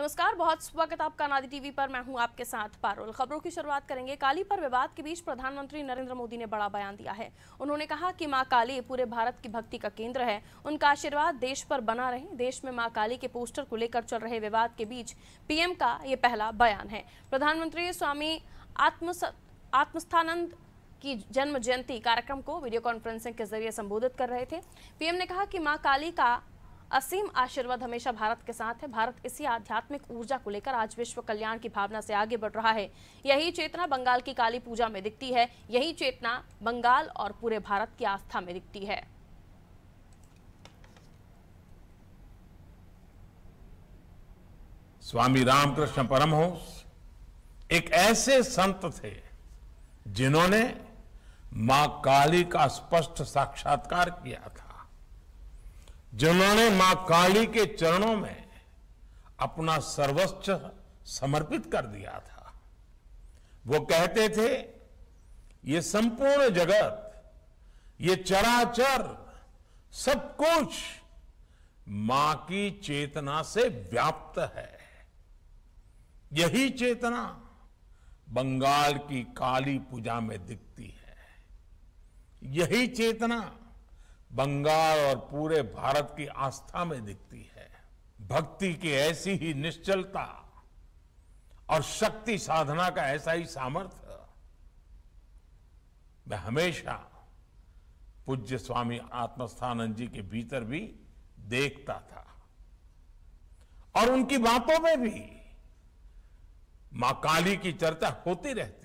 नमस्कार बहुत स्वागत आपका नादी टीवी पर मैं हूं आपके साथ पारुल खबरों की शुरुआत करेंगे काली पर विवाद के बीच प्रधानमंत्री नरेंद्र मोदी ने बड़ा बयान दिया है उन्होंने कहा कि मां काली पूरे भारत की भक्ति का केंद्र है उनका आशीर्वाद देश पर बना रहे देश में मां काली के पोस्टर को लेकर चल रहे विवाद के बीच पीएम का ये पहला बयान है प्रधानमंत्री स्वामी आत्म आत्मस्थानंद की जन्म जयंती कार्यक्रम को वीडियो कॉन्फ्रेंसिंग के जरिए संबोधित कर रहे थे पीएम ने कहा कि मां काली का असीम आशीर्वाद हमेशा भारत के साथ है भारत इसी आध्यात्मिक ऊर्जा को लेकर आज विश्व कल्याण की भावना से आगे बढ़ रहा है यही चेतना बंगाल की काली पूजा में दिखती है यही चेतना बंगाल और पूरे भारत की आस्था में दिखती है स्वामी रामकृष्ण परमहंस एक ऐसे संत थे जिन्होंने मां काली का स्पष्ट साक्षात्कार किया था जिन्होंने मां काली के चरणों में अपना सर्वस्व समर्पित कर दिया था वो कहते थे ये संपूर्ण जगत ये चराचर सब कुछ मां की चेतना से व्याप्त है यही चेतना बंगाल की काली पूजा में दिखती है यही चेतना बंगाल और पूरे भारत की आस्था में दिखती है भक्ति की ऐसी ही निश्चलता और शक्ति साधना का ऐसा ही सामर्थ्य मैं हमेशा पूज्य स्वामी आत्मस्थानंद जी के भीतर भी देखता था और उनकी बातों में भी मां काली की चर्चा होती रहती